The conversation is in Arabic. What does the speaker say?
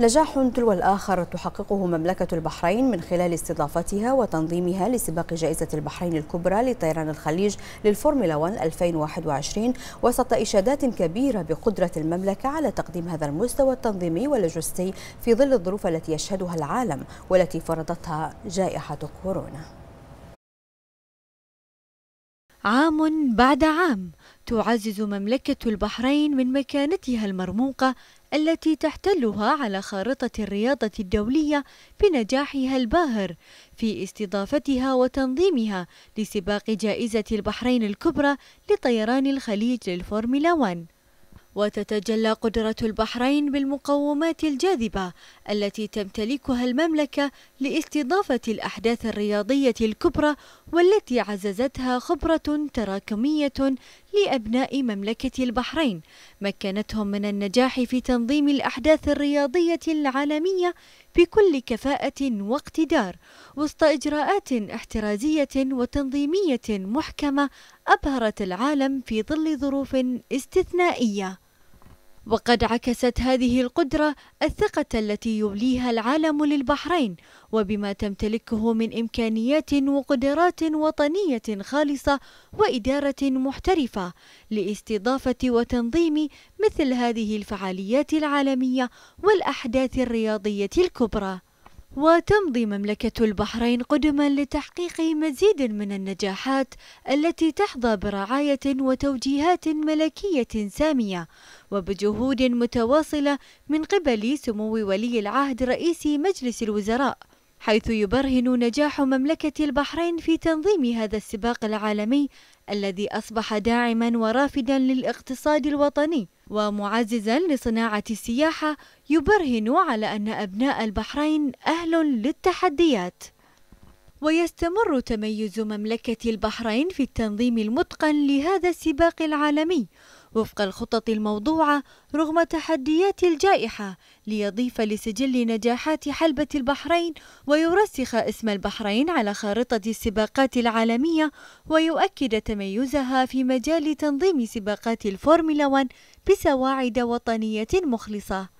نجاح تلو الآخر تحققه مملكة البحرين من خلال استضافتها وتنظيمها لسباق جائزة البحرين الكبرى لطيران الخليج للفورمولا 1 2021 وسط إشادات كبيرة بقدرة المملكة على تقديم هذا المستوى التنظيمي واللوجستي في ظل الظروف التي يشهدها العالم والتي فرضتها جائحة كورونا عام بعد عام تعزز مملكة البحرين من مكانتها المرموقة التي تحتلها على خارطة الرياضة الدولية بنجاحها الباهر في استضافتها وتنظيمها لسباق جائزة البحرين الكبرى لطيران الخليج للفورمولا 1 وتتجلى قدرة البحرين بالمقومات الجاذبة التي تمتلكها المملكة لاستضافة الأحداث الرياضية الكبرى والتي عززتها خبرة تراكمية لأبناء مملكة البحرين مكنتهم من النجاح في تنظيم الأحداث الرياضية العالمية بكل كفاءة واقتدار وسط إجراءات احترازية وتنظيمية محكمة أبهرت العالم في ظل ظروف استثنائية وقد عكست هذه القدرة الثقة التي يوليها العالم للبحرين وبما تمتلكه من إمكانيات وقدرات وطنية خالصة وإدارة محترفة لاستضافة وتنظيم مثل هذه الفعاليات العالمية والأحداث الرياضية الكبرى وتمضي مملكة البحرين قدما لتحقيق مزيد من النجاحات التي تحظى برعاية وتوجيهات ملكية سامية وبجهود متواصلة من قبل سمو ولي العهد رئيس مجلس الوزراء حيث يبرهن نجاح مملكة البحرين في تنظيم هذا السباق العالمي الذي أصبح داعما ورافدا للاقتصاد الوطني ومعززا لصناعة السياحة يبرهن على أن أبناء البحرين أهل للتحديات ويستمر تميز مملكة البحرين في التنظيم المتقن لهذا السباق العالمي وفق الخطط الموضوعة رغم تحديات الجائحة ليضيف لسجل نجاحات حلبة البحرين ويرسخ اسم البحرين على خارطة السباقات العالمية ويؤكد تميزها في مجال تنظيم سباقات الفورمولا 1 بسواعد وطنية مخلصة